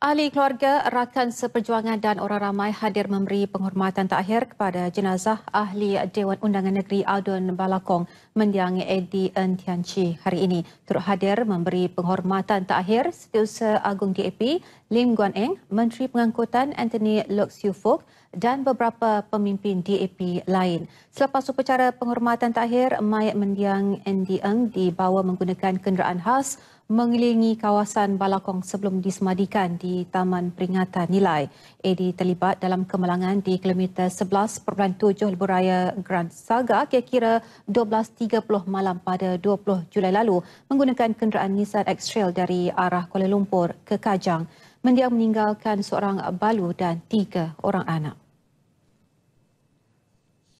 Ahli keluarga, rakan seperjuangan dan orang ramai hadir memberi penghormatan terakhir kepada jenazah ahli Dewan Undangan Negeri Adun Balakong mendiang Edi Entianci hari ini. Turut hadir memberi penghormatan terakhir Setiausaha Agung DAP Lim Guan Eng, Menteri Pengangkutan Anthony Lok Siu Fok dan beberapa pemimpin DAP lain. Selepas upacara penghormatan terakhir, mayat mendiang Andy Eng dibawa menggunakan kenderaan khas mengelilingi kawasan Balakong sebelum disemadikan di Taman Peringatan Nilai. Edi terlibat dalam kemalangan di kilometer 11.7 Lebuh Raya Grand Saga kira-kira 12.30 malam pada 20 Julai lalu menggunakan kenderaan Nissan X-Trail dari arah Kuala Lumpur ke Kajang. Mendiang meninggalkan seorang balu dan tiga orang anak.